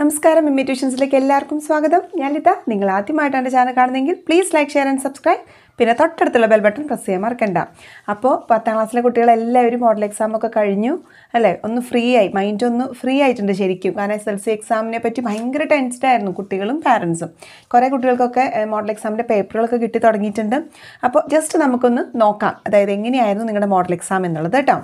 നമസ്കാരം ഇമ്മിറ്റേഷൻസിലേക്ക് എല്ലാവർക്കും സ്വാഗതം ഞാൻ ലിത നിങ്ങൾ ആദ്യമായിട്ടാണ് ചാനൽ കാണുന്നതെങ്കിൽ please like share and subscribe പിന്നെ തൊട്ടടുത്തുള്ള ബെൽ ബട്ടൺ പ്രസ് ചെയ്യാൻ മറക്കണ്ട അപ്പോൾ പത്താം ക്ലാസ്സിലെ കുട്ടികളെല്ലാവരും മോഡൽ എക്സാമൊക്കെ കഴിഞ്ഞു അല്ലേ ഒന്ന് ഫ്രീ ആയി മൈൻഡ് ഒന്ന് ഫ്രീ ആയിട്ടുണ്ട് ശരിക്കും കാരണം എസ് എൽ സി എക്സാമിനെ പറ്റി ഭയങ്കര ടെൻസ്ഡ് ആയിരുന്നു കുട്ടികളും പാരൻസും കുറേ കുട്ടികൾക്കൊക്കെ മോഡൽ എക്സാമിൻ്റെ പേപ്പറുകളൊക്കെ കിട്ടി തുടങ്ങിയിട്ടുണ്ട് അപ്പോൾ ജസ്റ്റ് നമുക്കൊന്ന് നോക്കാം അതായത് എങ്ങനെയായിരുന്നു നിങ്ങളുടെ മോഡൽ എക്സാം എന്നുള്ളത് കേട്ടോ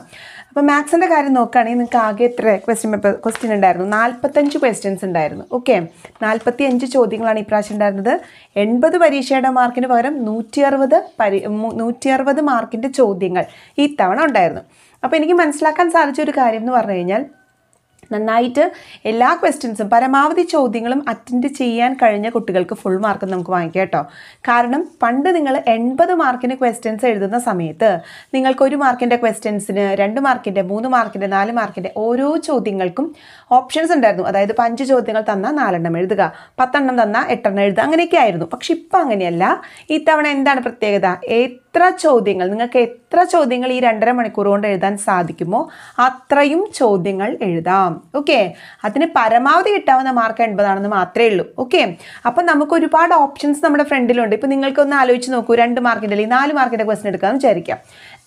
അപ്പോൾ മാത്സിൻ്റെ കാര്യം നോക്കുകയാണെങ്കിൽ നിങ്ങൾക്ക് ആകെ എത്ര ക്വസ്റ്റ്യൻ പേപ്പർ ക്വസ്റ്റ്യൻ ഉണ്ടായിരുന്നു നാൽപ്പത്തഞ്ച് ക്വസ്റ്റ്യൻസ് ഉണ്ടായിരുന്നു ഓക്കെ നാൽപ്പത്തി അഞ്ച് ചോദ്യങ്ങളാണ് ഇപ്രാവശ്യം ഉണ്ടായിരുന്നത് എൺപത് പരീക്ഷയുടെ മാർക്കിന് പകരം നൂറ്റി അറുപത് പരി നൂറ്റി അറുപത് മാർക്കിൻ്റെ ചോദ്യങ്ങൾ ഇത്തവണ ഉണ്ടായിരുന്നു അപ്പോൾ എനിക്ക് മനസ്സിലാക്കാൻ സാധിച്ച ഒരു കാര്യം എന്ന് പറഞ്ഞു കഴിഞ്ഞാൽ നന്നായിട്ട് എല്ലാ ക്വസ്റ്റ്യൻസും പരമാവധി ചോദ്യങ്ങളും അറ്റൻഡ് ചെയ്യാൻ കഴിഞ്ഞ കുട്ടികൾക്ക് ഫുൾ മാർക്ക് നമുക്ക് വാങ്ങിക്കാം കേട്ടോ കാരണം പണ്ട് നിങ്ങൾ എൺപത് മാർക്കിന് ക്വസ്റ്റ്യൻസ് എഴുതുന്ന സമയത്ത് നിങ്ങൾക്ക് ഒരു മാർക്കിൻ്റെ ക്വസ്റ്റ്യൻസിന് രണ്ട് മാർക്കിൻ്റെ മൂന്ന് മാർക്കിൻ്റെ നാല് മാർക്കിൻ്റെ ഓരോ ചോദ്യങ്ങൾക്കും ഓപ്ഷൻസ് ഉണ്ടായിരുന്നു അതായത് അഞ്ച് ചോദ്യങ്ങൾ തന്നാൽ നാലെണ്ണം എഴുതുക പത്തെണ്ണം തന്നാൽ എട്ടെണ്ണം എഴുതുക അങ്ങനെയൊക്കെ ആയിരുന്നു പക്ഷെ ഇപ്പം അങ്ങനെയല്ല ഇത്തവണ എന്താണ് പ്രത്യേകത എത്ര ചോദ്യങ്ങൾ നിങ്ങൾക്ക് എത്ര ചോദ്യങ്ങൾ ഈ രണ്ടര മണിക്കൂർ കൊണ്ട് എഴുതാൻ സാധിക്കുമോ അത്രയും ചോദ്യങ്ങൾ എഴുതാം ഓക്കെ അതിന് പരമാവധി കിട്ടാവുന്ന മാർക്ക് എൺപതാണെന്ന് മാത്രമേ ഉള്ളൂ ഓക്കെ അപ്പം നമുക്ക് ഒരുപാട് ഓപ്ഷൻസ് നമ്മുടെ ഫ്രണ്ടിലുണ്ട് ഇപ്പം നിങ്ങൾക്കൊന്ന് ആലോചിച്ച് നോക്കൂ രണ്ട് മാർക്കിൻ്റെ അല്ലെങ്കിൽ നാല് മാർക്കിൻ്റെ ക്വസ്റ്റൻ എടുക്കാമെന്ന് വിചാരിക്കാം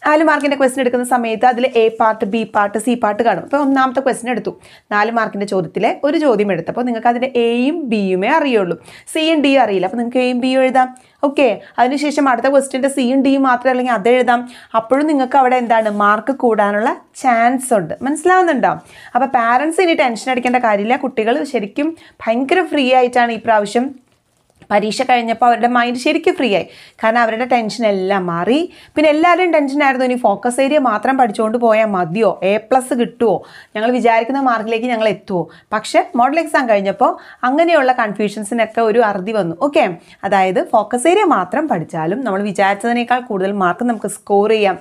നാല് മാർക്കിന്റെ ക്വസ്റ്റൻ എടുക്കുന്ന സമയത്ത് അതിൽ A part B part C part കാണും അപ്പോൾ ഒന്നാമത്തെ ക്വസ്റ്റൻ എടുത്തു നാല് മാർക്കിന്റെ ചോദ്യത്തിലെ ഒരു ചോദ്യം എടുത്തപ്പോൾ നിങ്ങൾക്ക് അതിന്റെ എയും ബിയുമേ അറിയുള്ളൂ സിയും ഡി അറിയില്ല അപ്പോൾ നിങ്ങൾക്ക് എയും ബിയും എഴുതാം ഓക്കെ അതിനുശേഷം അടുത്ത ക്വസ്റ്റ്യൻ്റെ സിയും ഡിയും മാത്രമേ അല്ലെങ്കിൽ അത് എഴുതാം അപ്പോഴും നിങ്ങൾക്ക് അവിടെ എന്താണ് മാർക്ക് കൂടാനുള്ള ചാൻസ് ഉണ്ട് മനസ്സിലാവുന്നുണ്ടോ അപ്പോൾ പാരൻസ് ഇനി ടെൻഷൻ അടിക്കേണ്ട കാര്യമില്ല കുട്ടികൾ ശരിക്കും ഭയങ്കര ഫ്രീ ആയിട്ടാണ് ഈ പ്രാവശ്യം പരീക്ഷ കഴിഞ്ഞപ്പോൾ അവരുടെ മൈൻഡ് ശരിക്കും ഫ്രീ ആയി കാരണം അവരുടെ ടെൻഷൻ എല്ലാം മാറി പിന്നെ എല്ലാവരും ആയിരുന്നു ഇനി ഫോക്കസ് ഏരിയ മാത്രം പഠിച്ചുകൊണ്ട് പോയാൽ മതിയോ എ പ്ലസ് കിട്ടുമോ ഞങ്ങൾ വിചാരിക്കുന്ന മാർക്കിലേക്ക് ഞങ്ങൾ എത്തുമോ പക്ഷേ മോഡൽ എക്സാം കഴിഞ്ഞപ്പോൾ അങ്ങനെയുള്ള കൺഫ്യൂഷൻസിനൊക്കെ ഒരു അറുതി വന്നു ഓക്കെ അതായത് ഫോക്കസ് ഏരിയ മാത്രം പഠിച്ചാലും നമ്മൾ വിചാരിച്ചതിനേക്കാൾ കൂടുതൽ മാർക്ക് നമുക്ക് സ്കോർ ചെയ്യാം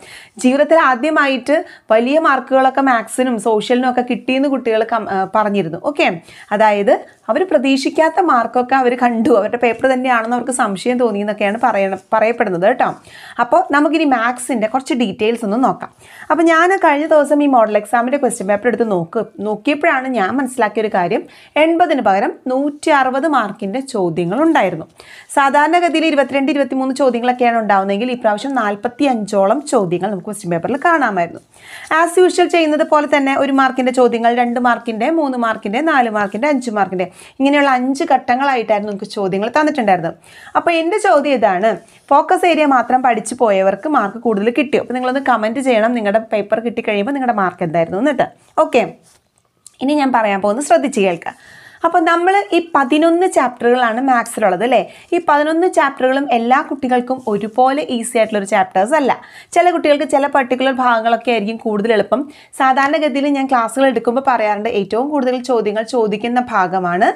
ജീവിതത്തിൽ ആദ്യമായിട്ട് വലിയ മാർക്കുകളൊക്കെ മാത്സിനും സോഷ്യലിനും ഒക്കെ കിട്ടിയെന്ന് കുട്ടികൾ പറഞ്ഞിരുന്നു ഓക്കെ അതായത് അവർ പ്രതീക്ഷിക്കാത്ത മാർക്കൊക്കെ അവർ കണ്ടു അവരുടെ പേപ്പർ തന്നെയാണെന്ന് അവർക്ക് സംശയം തോന്നി എന്നൊക്കെയാണ് പറയണ പറയപ്പെടുന്നത് കേട്ടോ അപ്പോൾ നമുക്കിനി മാത്സിൻ്റെ കുറച്ച് ഡീറ്റെയിൽസ് ഒന്ന് നോക്കാം അപ്പോൾ ഞാൻ കഴിഞ്ഞ ദിവസം ഈ മോഡൽ എക്സാമിൻ്റെ ക്വസ്റ്റ്യൻ പേപ്പർ എടുത്ത് നോക്ക് നോക്കിയപ്പോഴാണ് ഞാൻ മനസ്സിലാക്കിയ ഒരു കാര്യം എൺപതിന് പകരം നൂറ്റി അറുപത് മാർക്കിൻ്റെ ചോദ്യങ്ങൾ ഉണ്ടായിരുന്നു സാധാരണഗതിയിൽ ഇരുപത്തിരണ്ട് ഇരുപത്തിമൂന്ന് ചോദ്യങ്ങളൊക്കെയാണ് ഉണ്ടാവുന്നതെങ്കിൽ ഈ പ്രാവശ്യം നാൽപ്പത്തി അഞ്ചോളം ചോദ്യങ്ങൾ നമുക്ക് ക്വസ്റ്റ്യൻ പേപ്പറിൽ കാണാമായിരുന്നു ആസ് യൂഷ്വൽ ചെയ്യുന്നത് പോലെ തന്നെ ഒരു മാർക്കിൻ്റെ ചോദ്യങ്ങൾ രണ്ട് മാർക്കിൻ്റെ മൂന്ന് മാർക്കിൻ്റെ നാല് മാർക്കിൻ്റെ അഞ്ച് മാർക്കിൻ്റെ ഇങ്ങനെയുള്ള അഞ്ച് ഘട്ടങ്ങളായിട്ടായിരുന്നു നമുക്ക് ചോദ്യങ്ങൾ തന്നിട്ടുണ്ടായിരുന്നത് അപ്പോൾ എൻ്റെ ചോദ്യം ഇതാണ് ഫോക്കസ് ഏരിയ മാത്രം പഠിച്ചു പോയവർക്ക് മാർക്ക് കൂടുതൽ കിട്ടിയോ അപ്പോൾ നിങ്ങളൊന്ന് കമൻറ്റ് ചെയ്യണം നിങ്ങളുടെ പേപ്പർ കിട്ടിക്കഴിയുമ്പോൾ നിങ്ങളുടെ മാർക്ക് എന്തായിരുന്നു എന്നിട്ട് ഓക്കെ ഇനി ഞാൻ പറയാൻ പോകുന്നത് ശ്രദ്ധിച്ച് കേൾക്കുക അപ്പോൾ നമ്മൾ ഈ പതിനൊന്ന് ചാപ്റ്ററുകളാണ് മാത്സിലുള്ളത് അല്ലേ ഈ പതിനൊന്ന് ചാപ്റ്ററുകളും എല്ലാ കുട്ടികൾക്കും ഒരുപോലെ ഈസി ആയിട്ടുള്ളൊരു ചാപ്റ്റേഴ്സ് അല്ല ചില കുട്ടികൾക്ക് ചില പർട്ടിക്കുലർ ഭാഗങ്ങളൊക്കെ ആയിരിക്കും കൂടുതൽ എളുപ്പം സാധാരണഗതിയിൽ ഞാൻ ക്ലാസ്സുകൾ എടുക്കുമ്പോൾ പറയാറുണ്ട് ഏറ്റവും കൂടുതൽ ചോദ്യങ്ങൾ ചോദിക്കുന്ന ഭാഗമാണ്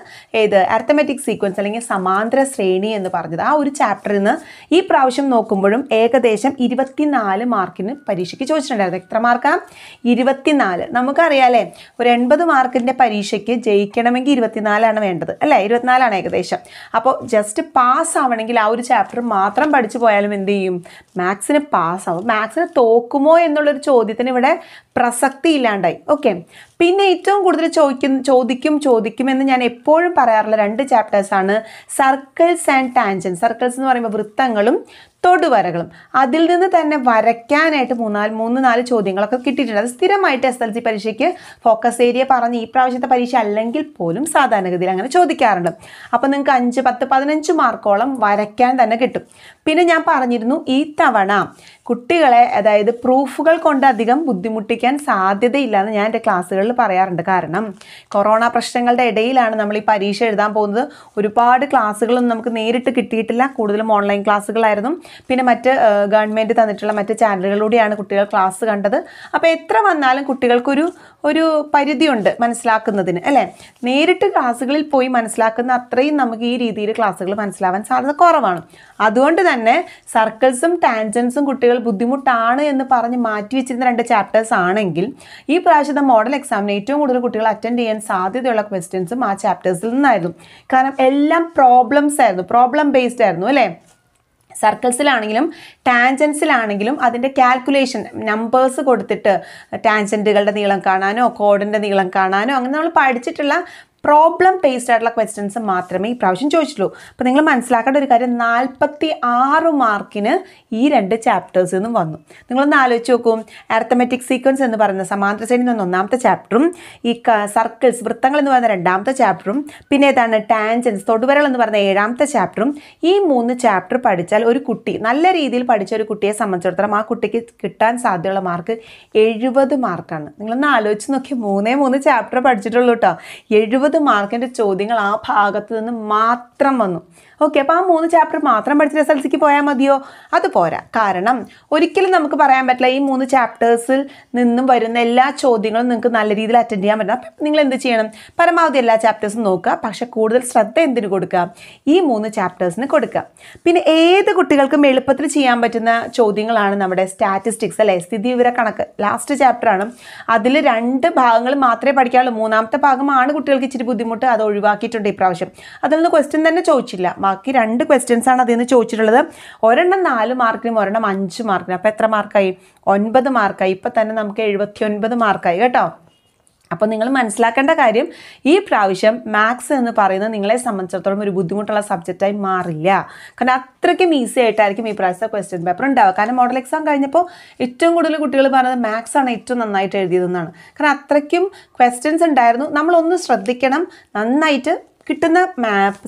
ഏത് അർത്തമെറ്റിക് സീക്വൻസ് അല്ലെങ്കിൽ സമാന്തര ശ്രേണി എന്ന് പറഞ്ഞത് ആ ഒരു ചാപ്റ്ററിൽ നിന്ന് ഈ പ്രാവശ്യം നോക്കുമ്പോഴും ഏകദേശം ഇരുപത്തിനാല് മാർക്കിന് പരീക്ഷയ്ക്ക് ചോദിച്ചിട്ടുണ്ടായിരുന്നു എത്ര മാർക്കാണ് ഇരുപത്തിനാല് നമുക്കറിയാലേ ഒരു എൺപത് മാർക്കിൻ്റെ പരീക്ഷയ്ക്ക് ജയിക്കണമെങ്കിൽ ഇരുപത്തി ഇരുപത്തിനാലാണ് വേണ്ടത് അല്ലേ ഇരുപത്തിനാലാണ് ഏകദേശം അപ്പോൾ ജസ്റ്റ് പാസ് ആവണമെങ്കിൽ ആ ഒരു ചാപ്റ്റർ മാത്രം പഠിച്ചു പോയാലും എന്ത് ചെയ്യും മാത്സിന് പാസ്സാവും മാത്സിന് തോക്കുമോ എന്നുള്ളൊരു ചോദ്യത്തിന് ഇവിടെ പ്രസക്തി ഇല്ലാണ്ടായി ഓക്കെ പിന്നെ ഏറ്റവും കൂടുതൽ ചോദിക്കും ചോദിക്കും ചോദിക്കും എന്ന് ഞാൻ എപ്പോഴും പറയാറുള്ള രണ്ട് ചാപ്റ്റേഴ്സാണ് സർക്കിൾസ് ആൻഡ് ടാൻജൻ സർക്കിൾസ് എന്ന് പറയുമ്പോൾ വൃത്തങ്ങളും തൊടുവരകളും അതിൽ നിന്ന് തന്നെ വരയ്ക്കാനായിട്ട് മൂന്നാല് മൂന്ന് നാല് ചോദ്യങ്ങളൊക്കെ കിട്ടിയിട്ടുണ്ട് അത് സ്ഥിരമായിട്ട് എസ് എൽ സി പരീക്ഷയ്ക്ക് ഫോക്കസ് ഏരിയ പറഞ്ഞ് ഈ പ്രാവശ്യത്തെ പരീക്ഷ അല്ലെങ്കിൽ പോലും സാധാരണഗതിയിൽ അങ്ങനെ ചോദിക്കാറുണ്ട് അപ്പോൾ നിങ്ങൾക്ക് അഞ്ച് പത്ത് പതിനഞ്ച് മാർക്കോളം വരയ്ക്കാൻ തന്നെ കിട്ടും പിന്നെ ഞാൻ പറഞ്ഞിരുന്നു ഈ തവണ കുട്ടികളെ അതായത് പ്രൂഫുകൾ കൊണ്ട് അധികം ബുദ്ധിമുട്ടിക്കാൻ സാധ്യതയില്ല ഞാൻ എൻ്റെ ക്ലാസ്സുകളിൽ പറയാറുണ്ട് കാരണം കൊറോണ പ്രശ്നങ്ങളുടെ ഇടയിലാണ് നമ്മൾ ഈ പരീക്ഷ എഴുതാൻ പോകുന്നത് ഒരുപാട് ക്ലാസ്സുകളൊന്നും നമുക്ക് നേരിട്ട് കിട്ടിയിട്ടില്ല കൂടുതലും ഓൺലൈൻ ക്ലാസ്സുകളായിരുന്നു പിന്നെ മറ്റ് ഗവൺമെൻറ് തന്നിട്ടുള്ള മറ്റ് ചാനലുകളിലൂടെയാണ് കുട്ടികൾ ക്ലാസ് കണ്ടത് അപ്പോൾ എത്ര വന്നാലും കുട്ടികൾക്കൊരു ഒരു പരിധിയുണ്ട് മനസ്സിലാക്കുന്നതിന് അല്ലേ നേരിട്ട് ക്ലാസ്സുകളിൽ പോയി മനസ്സിലാക്കുന്ന അത്രയും നമുക്ക് ഈ രീതിയിൽ ക്ലാസ്സുകൾ മനസ്സിലാവാൻ സാധ്യത കുറവാണ് അതുകൊണ്ട് തന്നെ സർക്കിൾസും ടാൻജൻസും കുട്ടികൾ ബുദ്ധിമുട്ടാണ് എന്ന് പറഞ്ഞ് മാറ്റി വെച്ചിരുന്ന രണ്ട് ചാപ്റ്റേഴ്സ് ആണെങ്കിൽ ഈ പ്രാവശ്യത്തെ മോഡൽ എക്സാമിന് ഏറ്റവും കൂടുതൽ കുട്ടികൾ അറ്റൻഡ് ചെയ്യാൻ സാധ്യതയുള്ള ക്വസ്റ്റ്യൻസും ആ ചാപ്റ്റേഴ്സിൽ നിന്നായിരുന്നു കാരണം എല്ലാം പ്രോബ്ലംസ് ആയിരുന്നു പ്രോബ്ലം ബേസ്ഡ് ആയിരുന്നു അല്ലേ സർക്കിൾസിലാണെങ്കിലും ടാൻജൻസിലാണെങ്കിലും അതിൻ്റെ കാൽക്കുലേഷൻ നമ്പേഴ്സ് കൊടുത്തിട്ട് ടാൻജൻറ്റുകളുടെ നീളം കാണാനോ കോഡിൻ്റെ നീളം കാണാനോ അങ്ങനെ നമ്മൾ പഠിച്ചിട്ടുള്ള പ്രോബ്ലം ബേസ്ഡ് ആയിട്ടുള്ള ക്വസ്റ്റ്യൻസ് മാത്രമേ ഈ പ്രാവശ്യം ചോദിച്ചിട്ടുള്ളൂ അപ്പോൾ നിങ്ങൾ മനസ്സിലാക്കേണ്ട ഒരു കാര്യം നാൽപ്പത്തി ആറ് മാർക്കിന് ഈ രണ്ട് ചാപ്റ്റേഴ്സിൽ നിന്നും വന്നു നിങ്ങളൊന്ന് ആലോചിച്ച് നോക്കും ആർത്തമെറ്റിക് സീക്വൻസ് എന്ന് പറയുന്ന സമാന്തര ശ്രേണി എന്ന ഒന്നാമത്തെ ചാപ്റ്ററും ഈ സർക്കിൾസ് വൃത്തങ്ങൾ എന്ന് പറയുന്ന രണ്ടാമത്തെ ചാപ്റ്ററും പിന്നെ ഏതാണ് ടാൻജൻസ് തൊടുവരകൾ എന്ന് പറയുന്ന ഏഴാമത്തെ ചാപ്റ്ററും ഈ മൂന്ന് ചാപ്റ്റർ പഠിച്ചാൽ ഒരു കുട്ടി നല്ല രീതിയിൽ പഠിച്ച ഒരു കുട്ടിയെ സംബന്ധിച്ചിടത്തോളം ആ കുട്ടിക്ക് കിട്ടാൻ സാധ്യതയുള്ള മാർക്ക് എഴുപത് മാർക്കാണ് നിങ്ങളൊന്ന് ആലോചിച്ച് നോക്കി മൂന്നേ മൂന്ന് ചാപ്റ്റർ പഠിച്ചിട്ടുള്ളൂ കേട്ടോ എഴുപത് ഇരുപത് മാർക്കിൻ്റെ ചോദ്യങ്ങൾ ആ ഭാഗത്ത് നിന്ന് മാത്രം വന്നു ഓക്കെ അപ്പോൾ ആ മൂന്ന് ചാപ്റ്റർ മാത്രം പഠിച്ച എസ് എൽ സിക്ക് പോയാൽ മതിയോ അത് പോരാ കാരണം ഒരിക്കലും നമുക്ക് പറയാൻ പറ്റില്ല ഈ മൂന്ന് ചാപ്റ്റേഴ്സിൽ നിന്നും വരുന്ന എല്ലാ ചോദ്യങ്ങളും നിങ്ങൾക്ക് നല്ല രീതിയിൽ അറ്റൻഡ് ചെയ്യാൻ പറ്റണം അപ്പം നിങ്ങൾ എന്ത് ചെയ്യണം പരമാവധി എല്ലാ ചാപ്റ്റേഴ്സും നോക്കുക പക്ഷേ കൂടുതൽ ശ്രദ്ധ എന്തിനു കൊടുക്കുക ഈ മൂന്ന് ചാപ്റ്റേഴ്സിന് കൊടുക്കുക പിന്നെ ഏത് കുട്ടികൾക്കും എളുപ്പത്തിൽ ചെയ്യാൻ പറ്റുന്ന ചോദ്യങ്ങളാണ് നമ്മുടെ സ്റ്റാറ്റിസ്റ്റിക്സ് അല്ലെ സ്ഥിതി വിവര കണക്ക് ലാസ്റ്റ് ചാപ്റ്ററാണ് അതിൽ രണ്ട് ഭാഗങ്ങൾ മാത്രമേ പഠിക്കാറുള്ളൂ മൂന്നാമത്തെ ഭാഗമാണ് കുട്ടികൾക്ക് ഇച്ചിരി ബുദ്ധിമുട്ട് അത് ഒഴിവാക്കിയിട്ടുണ്ട് ഇപ്രാവശ്യം അതിൽ നിന്ന് ക്വസ്റ്റ്യൻ തന്നെ ചോദിച്ചില്ല ബാക്കി രണ്ട് ക്വസ്റ്റ്യൻസ് ആണ് അതിൽ നിന്ന് ചോദിച്ചിട്ടുള്ളത് ഒരെണ്ണം നാല് മാർക്കിനും ഒരെണ്ണം അഞ്ച് മാർക്കിനും അപ്പോൾ എത്ര മാർക്കായി ഒൻപത് മാർക്കായി ഇപ്പോൾ തന്നെ നമുക്ക് എഴുപത്തി ഒൻപത് മാർക്കായി കേട്ടോ അപ്പോൾ നിങ്ങൾ മനസ്സിലാക്കേണ്ട കാര്യം ഈ പ്രാവശ്യം മാത്സ് എന്ന് പറയുന്നത് നിങ്ങളെ സംബന്ധിച്ചിടത്തോളം ഒരു ബുദ്ധിമുട്ടുള്ള സബ്ജക്റ്റായി മാറില്ല കാരണം അത്രയ്ക്കും ഈസി ആയിട്ടായിരിക്കും ഈ പ്രാവശ്യത്തെ ക്വസ്റ്റ്യൻ പേപ്പർ ഉണ്ടാവുക കാരണം മോഡൽ എക്സാം കഴിഞ്ഞപ്പോൾ ഏറ്റവും കൂടുതൽ കുട്ടികൾ പറഞ്ഞത് മാത്സ് ആണ് ഏറ്റവും നന്നായിട്ട് എഴുതിയതെന്നാണ് കാരണം അത്രയ്ക്കും ക്വസ്റ്റ്യൻസ് ഉണ്ടായിരുന്നു നമ്മളൊന്ന് ശ്രദ്ധിക്കണം നന്നായിട്ട് കിട്ടുന്ന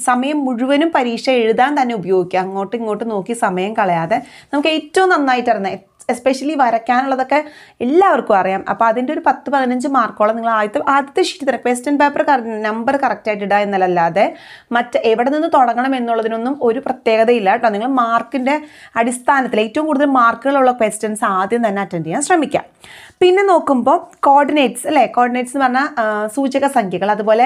സമയം മുഴുവനും പരീക്ഷ എഴുതാൻ തന്നെ ഉപയോഗിക്കുക അങ്ങോട്ടും ഇങ്ങോട്ടും നോക്കി സമയം കളയാതെ നമുക്ക് ഏറ്റവും നന്നായിട്ട് അറിയുന്ന എസ്പെഷ്യലി വരയ്ക്കാനുള്ളതൊക്കെ എല്ലാവർക്കും അറിയാം അപ്പോൾ അതിൻ്റെ ഒരു പത്ത് പതിനഞ്ച് മാർക്കോളം നിങ്ങൾ ആദ്യത്തെ ആദ്യത്തെ sheet paste question paper number കറക്റ്റായിട്ട് ഇടുക എന്നല്ലാതെ മറ്റ് എവിടെ നിന്ന് തുടങ്ങണം എന്നുള്ളതിനൊന്നും ഒരു പ്രത്യേകതയില്ല കേട്ടോ നിങ്ങൾ മാർക്കിൻ്റെ അടിസ്ഥാനത്തിൽ ഏറ്റവും കൂടുതൽ മാർക്കുകളുള്ള ക്വസ്റ്റ്യൻസ് ആദ്യം തന്നെ അറ്റൻഡ് ചെയ്യാൻ ശ്രമിക്കാം പിന്നെ നോക്കുമ്പോൾ കോർഡിനേറ്റ്സ് അല്ലേ കോർഡിനേറ്റ്സ് എന്ന് പറഞ്ഞാൽ സൂചക സംഖ്യകൾ അതുപോലെ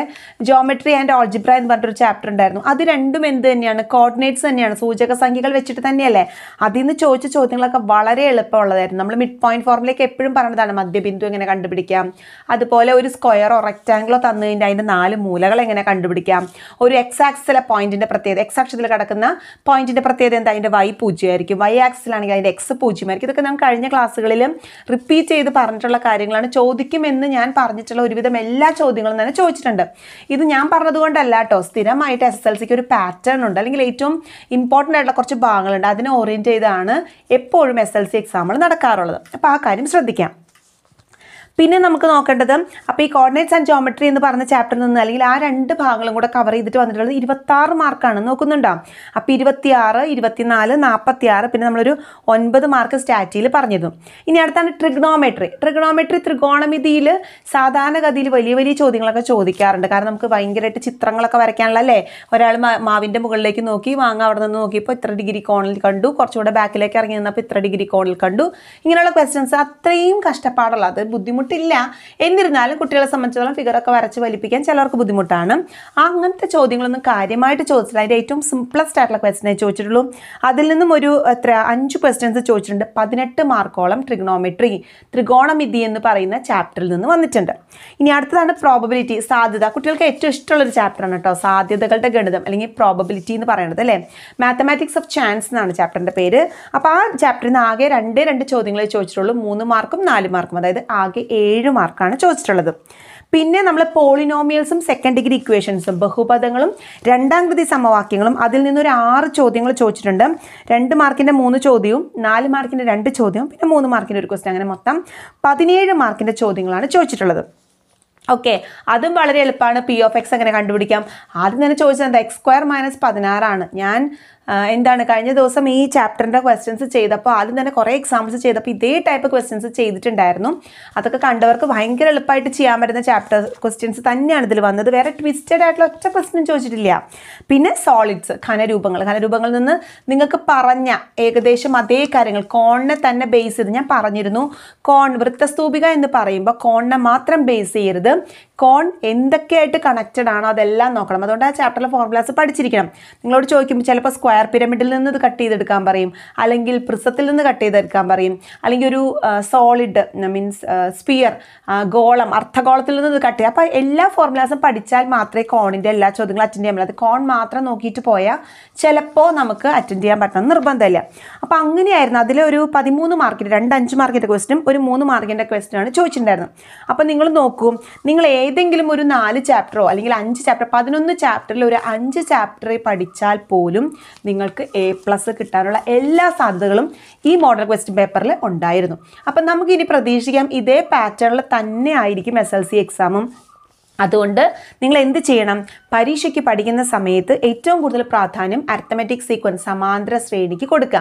ജോമെട്രി ആൻഡ് ഓൾജിബ്ര എന്ന് പറഞ്ഞിട്ടൊരു ചാപ്റ്റർ ഉണ്ടായിരുന്നു അത് രണ്ടും എന്ത് തന്നെയാണ് കോർഡിനേറ്റ്സ് തന്നെയാണ് സൂചക സംഖ്യകൾ വെച്ചിട്ട് തന്നെയല്ലേ അതിൽ നിന്ന് ചോദിച്ച ചോദ്യങ്ങളൊക്കെ വളരെ എളുപ്പം എളുപ്പമുള്ളതായിരുന്നു നമ്മൾ മിഡ് പോയിന്റ് ഫോർമിലേക്ക് എപ്പോഴും പറഞ്ഞതാണ് മധ്യബിന്ദു എങ്ങനെ കണ്ടുപിടിക്കാം അതുപോലെ ഒരു സ്ക്വയറോ റെക്റ്റാംഗിളോ തന്നു കഴിഞ്ഞാൽ അതിൻ്റെ നാല് മൂലകൾ എങ്ങനെ കണ്ടുപിടിക്കാം ഒരു എക്സ് ആക്സിലെ പോയിന്റിൻ്റെ പ്രത്യേകത എക്സ് ആക്സിൽ കിടക്കുന്ന പോയിന്റിൻ്റെ പ്രത്യേകത എന്താ അതിൻ്റെ വൈ പൂജ്യമായിരിക്കും വൈ ആക്സിലാണെങ്കിൽ അതിൻ്റെ എക്സ് പൂജ്യമായിരിക്കും ഇതൊക്കെ നമുക്ക് കഴിഞ്ഞ ക്ലാസ്സുകളിൽ റിപ്പീറ്റ് ചെയ്ത് പറഞ്ഞിട്ടുള്ള കാര്യങ്ങളാണ് ചോദിക്കുമെന്ന് ഞാൻ പറഞ്ഞിട്ടുള്ള ഒരുവിധം എല്ലാ ചോദ്യങ്ങളും തന്നെ ചോദിച്ചിട്ടുണ്ട് ഇത് ഞാൻ പറഞ്ഞതുകൊണ്ടല്ല കേട്ടോ സ്ഥിരമായിട്ട് എസ് എസ് എൽ സിക്ക് ഒരു പാറ്റേൺ ഉണ്ട് അല്ലെങ്കിൽ ഏറ്റവും ഇമ്പോർട്ടൻ്റ് ആയിട്ടുള്ള കുറച്ച് ഭാഗങ്ങളുണ്ട് അതിനെ ഓറിയൻറ്റ് ചെയ്താണ് എപ്പോഴും S L C exam example നടക്കാറുള്ളത് അപ്പോൾ ആ കാര്യം ശ്രദ്ധിക്കാം പിന്നെ നമുക്ക് നോക്കേണ്ടത് അപ്പോൾ ഈ കോർഡിനേറ്റ്സ് ആൻഡ് ജോമെട്രി എന്ന് പറഞ്ഞ ചാപ്റ്ററിൽ നിന്ന് അല്ലെങ്കിൽ ആ രണ്ട് ഭാഗങ്ങളും കൂടെ കവർ ചെയ്തിട്ട് വന്നിട്ടുള്ളത് ഇരുപത്താറ് മാർക്കാണ് നോക്കുന്നുണ്ടോ അപ്പോൾ ഇരുപത്തിയാറ് ഇരുപത്തിനാല് നാൽപ്പത്തിയാറ് പിന്നെ നമ്മളൊരു ഒൻപത് മാർക്ക് സ്റ്റാറ്റിയിൽ പറഞ്ഞിരുന്നു ഇനി അടുത്താണ് ട്രിഗ്നോമെട്രി ട്രിഗ്നോമെട്രി ത്രികോണമിതിയിൽ സാധാരണഗതിയിൽ വലിയ വലിയ ചോദ്യങ്ങളൊക്കെ ചോദിക്കാറുണ്ട് കാരണം നമുക്ക് ഭയങ്കരമായിട്ട് ചിത്രങ്ങളൊക്കെ വരയ്ക്കാനുള്ള അല്ലേ ഒരാൾ മാവിൻ്റെ മുകളിലേക്ക് നോക്കി മാങ്ങ അവിടെ നിന്ന് നോക്കിയപ്പോൾ ഇത്ര ഡിഗ്രി കോണിൽ കണ്ടു കുറച്ചുകൂടെ ബാക്കിലേക്ക് ഇറങ്ങി നിന്നപ്പോൾ ഇത്ര ഡിഗ്രി കോണിൽ കണ്ടു ഇങ്ങനെയുള്ള ക്വസ്റ്റ്യൻസ് അത്രയും കഷ്ടപ്പാടുള്ള അത് ബുദ്ധിമുട്ട് ബുദ്ധിമുട്ടില്ല എന്നിരുന്നാലും കുട്ടികളെ സംബന്ധിച്ചിടത്തോളം ഫിഗറൊക്കെ വരച്ച് വലിപ്പിക്കാൻ ചിലർക്ക് ബുദ്ധിമുട്ടാണ് അങ്ങനത്തെ ചോദ്യങ്ങളൊന്നും കാര്യമായിട്ട് ചോദിച്ചില്ല അതിൻ്റെ ഏറ്റവും സിംപ്ലസ്റ്റ് ആയിട്ടുള്ള ക്വസ്റ്റിനെ ചോദിച്ചിട്ടുള്ളൂ അതിൽ നിന്നും ഒരു എത്ര അഞ്ച് ക്വസ്റ്റ്യൻസ് ചോദിച്ചിട്ടുണ്ട് പതിനെട്ട് മാർക്കോളം ട്രിഗ്നോമെട്രി ത്രികോണമിതി എന്ന് പറയുന്ന ചാപ്റ്ററിൽ നിന്ന് വന്നിട്ടുണ്ട് ഇനി അടുത്തതാണ് പ്രോബബിലിറ്റി സാധ്യത കുട്ടികൾക്ക് ഏറ്റവും ഇഷ്ടമുള്ളൊരു ചാപ്റ്ററാണ് കേട്ടോ സാധ്യതകളുടെ ഗണിതം അല്ലെങ്കിൽ പ്രോബബിലിറ്റി എന്ന് പറയുന്നത് അല്ലേ മാത്തമാറ്റിക്സ് ഓഫ് ചാൻസ് എന്നാണ് ചാപ്റ്ററിൻ്റെ പേര് അപ്പോൾ ആ ചാപ്റ്ററിൽ നിന്ന് ആകെ രണ്ടേ രണ്ട് ചോദ്യങ്ങളെ ചോദിച്ചിട്ടുള്ളൂ മൂന്ന് മാർക്കും നാല് മാർക്കും അതായത് ആകെ ഏഴ് മാർക്കാണ് ചോദിച്ചിട്ടുള്ളത് പിന്നെ നമ്മൾ പോളിനോമിയൽസും സെക്കൻഡ് ഡിഗ്രി ഇക്വേഷൻസും ബഹുപദങ്ങളും രണ്ടാം കൃതി സമവാക്യങ്ങളും അതിൽ നിന്നൊരു ആറ് ചോദ്യങ്ങൾ ചോദിച്ചിട്ടുണ്ട് രണ്ട് മാർക്കിൻ്റെ മൂന്ന് ചോദ്യവും നാല് മാർക്കിൻ്റെ രണ്ട് ചോദ്യവും പിന്നെ മൂന്ന് മാർക്കിൻ്റെ ഒരു ക്വസ്റ്റ്യൻ അങ്ങനെ മൊത്തം പതിനേഴ് മാർക്കിൻ്റെ ചോദ്യങ്ങളാണ് ചോദിച്ചിട്ടുള്ളത് ഓക്കെ അതും വളരെ എളുപ്പമാണ് പി ഓഫ് എക്സ് എങ്ങനെ കണ്ടുപിടിക്കാം ആദ്യം തന്നെ ചോദിച്ചത് എന്താ എക്സ് സ്ക്വയർ മൈനസ് പതിനാറാണ് ഞാൻ എന്താണ് കഴിഞ്ഞ ദിവസം ഈ ചാപ്റ്ററിൻ്റെ ക്വസ്റ്റ്യൻസ് ചെയ്തപ്പോൾ ആദ്യം തന്നെ കുറേ എക്സാംസ് ചെയ്തപ്പോൾ ഇതേ ടൈപ്പ് ക്വസ്റ്റ്യൻസ് ചെയ്തിട്ടുണ്ടായിരുന്നു അതൊക്കെ കണ്ടവർക്ക് ഭയങ്കര എളുപ്പമായിട്ട് ചെയ്യാൻ പറ്റുന്ന ചാപ്റ്റർ ക്വസ്റ്റ്യൻസ് തന്നെയാണ് ഇതിൽ വന്നത് വേറെ ട്വിസ്റ്റഡ് ആയിട്ടുള്ള ഒറ്റ ക്വസ്റ്റ്യൻ ചോദിച്ചിട്ടില്ല പിന്നെ സോളിഡ്സ് ഖനരൂപങ്ങൾ ഖനരൂപങ്ങളിൽ നിന്ന് നിങ്ങൾക്ക് പറഞ്ഞ ഏകദേശം അതേ കാര്യങ്ങൾ കോണിനെ തന്നെ ബേസ് ചെയ്ത് ഞാൻ പറഞ്ഞിരുന്നു കോൺ വൃത്തസ്തൂപിക എന്ന് പറയുമ്പോൾ കോണിനെ മാത്രം ബേസ് ചെയ്യരുത് കോൺ എന്തൊക്കെയായിട്ട് കണക്റ്റഡ് ആണോ അതെല്ലാം നോക്കണം അതുകൊണ്ട് ആ ചാപ്റ്ററിലെ ഫോർമുലാസ് പഠിച്ചിരിക്കണം നിങ്ങളോട് ചോദിക്കുമ്പോൾ ചിലപ്പോൾ സ്ക്വയർ സ്ക്വയർ പിരമിഡിൽ നിന്ന് ഇത് കട്ട് ചെയ്തെടുക്കാൻ പറയും അല്ലെങ്കിൽ പ്രിസത്തിൽ നിന്ന് കട്ട് ചെയ്തെടുക്കാൻ പറയും അല്ലെങ്കിൽ ഒരു സോളിഡ് മീൻസ് സ്പിയർ ഗോളം അർത്ഥഗോളത്തിൽ നിന്ന് ഇത് കട്ട് ചെയ്യുക അപ്പോൾ എല്ലാ ഫോർമുലാസും പഠിച്ചാൽ മാത്രമേ കോണിൻ്റെ എല്ലാ ചോദ്യങ്ങളും അറ്റൻഡ് ചെയ്യാൻ പറ്റുള്ളൂ അത് കോൺ മാത്രം നോക്കിയിട്ട് പോയാൽ ചിലപ്പോൾ നമുക്ക് അറ്റൻഡ് ചെയ്യാൻ പറ്റണം നിർബന്ധമില്ല അപ്പോൾ അങ്ങനെയായിരുന്നു അതിൽ ഒരു പതിമൂന്ന് മാർക്കിൻ്റെ രണ്ട് അഞ്ച് മാർക്കിൻ്റെ ക്വസ്റ്റിനും ഒരു മൂന്ന് മാർക്കിൻ്റെ ക്വസ്റ്റിനാണ് ചോദിച്ചിട്ടുണ്ടായിരുന്നത് അപ്പോൾ നിങ്ങൾ നോക്കൂ നിങ്ങൾ ഏതെങ്കിലും ഒരു നാല് ചാപ്റ്ററോ അല്ലെങ്കിൽ അഞ്ച് ചാപ്റ്റർ പതിനൊന്ന് ചാപ്റ്ററിൽ ഒരു അഞ്ച് ചാപ്റ്ററിൽ പഠിച്ചാൽ പോലും നിങ്ങൾക്ക് എ പ്ലസ് കിട്ടാനുള്ള എല്ലാ സാധ്യതകളും ഈ മോഡൽ ക്വസ്റ്റ്യൻ പേപ്പറിൽ ഉണ്ടായിരുന്നു അപ്പം നമുക്കിനി പ്രതീക്ഷിക്കാം ഇതേ പാറ്റേണിൽ തന്നെ ആയിരിക്കും എസ് എൽ സി എക്സാമും അതുകൊണ്ട് നിങ്ങൾ എന്ത് ചെയ്യണം പരീക്ഷയ്ക്ക് പഠിക്കുന്ന സമയത്ത് ഏറ്റവും കൂടുതൽ പ്രാധാന്യം അർത്തമെറ്റിക് സീക്വൻസ് സമാന്തര ശ്രേണിക്ക് കൊടുക്കുക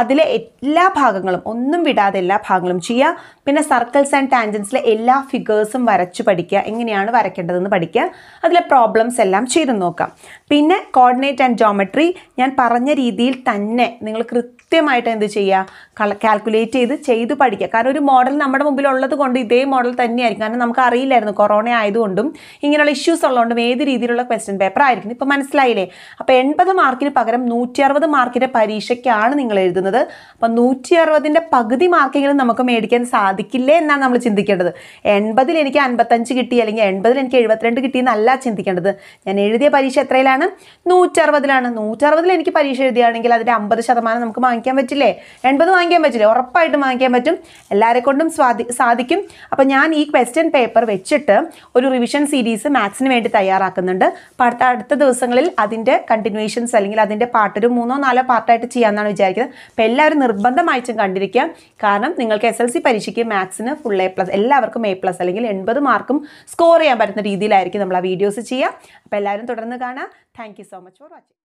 അതിലെ എല്ലാ ഭാഗങ്ങളും ഒന്നും വിടാതെ എല്ലാ ഭാഗങ്ങളും ചെയ്യുക പിന്നെ സർക്കിൾസ് ആൻഡ് ടാൻജൻസിലെ എല്ലാ ഫിഗേഴ്സും വരച്ചു പഠിക്കുക എങ്ങനെയാണ് വരയ്ക്കേണ്ടതെന്ന് പഠിക്കുക അതിലെ പ്രോബ്ലംസ് എല്ലാം ചെയ്തു നോക്കാം പിന്നെ കോർഡിനേറ്റ് ആൻഡ് ജോമെട്രി ഞാൻ പറഞ്ഞ രീതിയിൽ തന്നെ നിങ്ങൾ കൃത്യമായിട്ട് എന്ത് ചെയ്യുക കാൽക്കുലേറ്റ് ചെയ്ത് ചെയ്ത് പഠിക്കുക കാരണം ഒരു മോഡൽ നമ്മുടെ മുമ്പിൽ ഉള്ളത് കൊണ്ട് ഇതേ മോഡൽ തന്നെയായിരിക്കും കാരണം നമുക്ക് അറിയില്ലായിരുന്നു കൊറോണ ആയതുകൊണ്ടും ഇങ്ങനെയുള്ള ഇഷ്യൂസ് ഉള്ളതുകൊണ്ടും ഏത് രീതിയിലുള്ള ക്വസ്റ്റ്യൻ പേപ്പർ ആയിരിക്കും ഇപ്പോൾ മനസ്സിലായില്ലേ അപ്പോൾ എൺപത് മാർക്കിന് പകരം നൂറ്റി അറുപത് മാർക്കിൻ്റെ പരീക്ഷയ്ക്കാണ് നിങ്ങൾ എഴുതുന്നത് അപ്പോൾ നൂറ്റി അറുപതിൻ്റെ പകുതി മാർക്കെങ്കിലും നമുക്ക് മേടിക്കാൻ സാധിക്കില്ലേ എന്നാണ് നമ്മൾ ചിന്തിക്കേണ്ടത് എൺപതിൽ എനിക്ക് അൻപത്തഞ്ച് കിട്ടി അല്ലെങ്കിൽ എൺപതിൽ എനിക്ക് എഴുപത്തിരണ്ട് കിട്ടി എന്നല്ല ചിന്തിക്കേണ്ടത് ഞാൻ എഴുതിയ പരീക്ഷ എത്രയിലാണ് നൂറ്ററുപതിലാണ് നൂറ്ററുപതിൽ എനിക്ക് പരീക്ഷ എഴുതിയാണെങ്കിൽ അതിൻ്റെ അമ്പത് ശതമാനം നമുക്ക് വാങ്ങിക്കാൻ പറ്റില്ലേ എൺപത് വാങ്ങിക്കാൻ പറ്റില്ലേ ഉറപ്പായിട്ടും വാങ്ങിക്കാൻ പറ്റും എല്ലാവരെ കൊണ്ടും സ്വാധി സാധിക്കും അപ്പം ഞാൻ ഈ ക്വസ്റ്റ്യൻ പേപ്പർ വെച്ചിട്ട് ഒരു റിവിഷൻ സീരീസ് മാത്സിന് വേണ്ടി തയ്യാറാക്കുന്നുണ്ട് അടുത്ത അടുത്ത ദിവസങ്ങളിൽ അതിൻ്റെ കണ്ടിന്യൂഷൻസ് അല്ലെങ്കിൽ അതിൻ്റെ പാട്ട് ഒരു മൂന്നോ നാലോ പാർട്ടായിട്ട് ചെയ്യാമെന്നാണ് വിചാരിക്കുന്നത് അപ്പോൾ എല്ലാവരും നിർബന്ധമായിട്ടും കണ്ടിരിക്കുക കാരണം നിങ്ങൾക്ക് എസ് എൽ സി പരീക്ഷയ്ക്ക് മാത്സിന് ഫുൾ എ പ്ലസ് എല്ലാവർക്കും എ പ്ലസ് അല്ലെങ്കിൽ എൺപത് മാർക്കും സ്കോർ ചെയ്യാൻ പറ്റുന്ന രീതിയിലായിരിക്കും നമ്മൾ ആ വീഡിയോസ് ചെയ്യുക അപ്പോൾ എല്ലാവരും തുടർന്ന് കാണാം thank so much for watching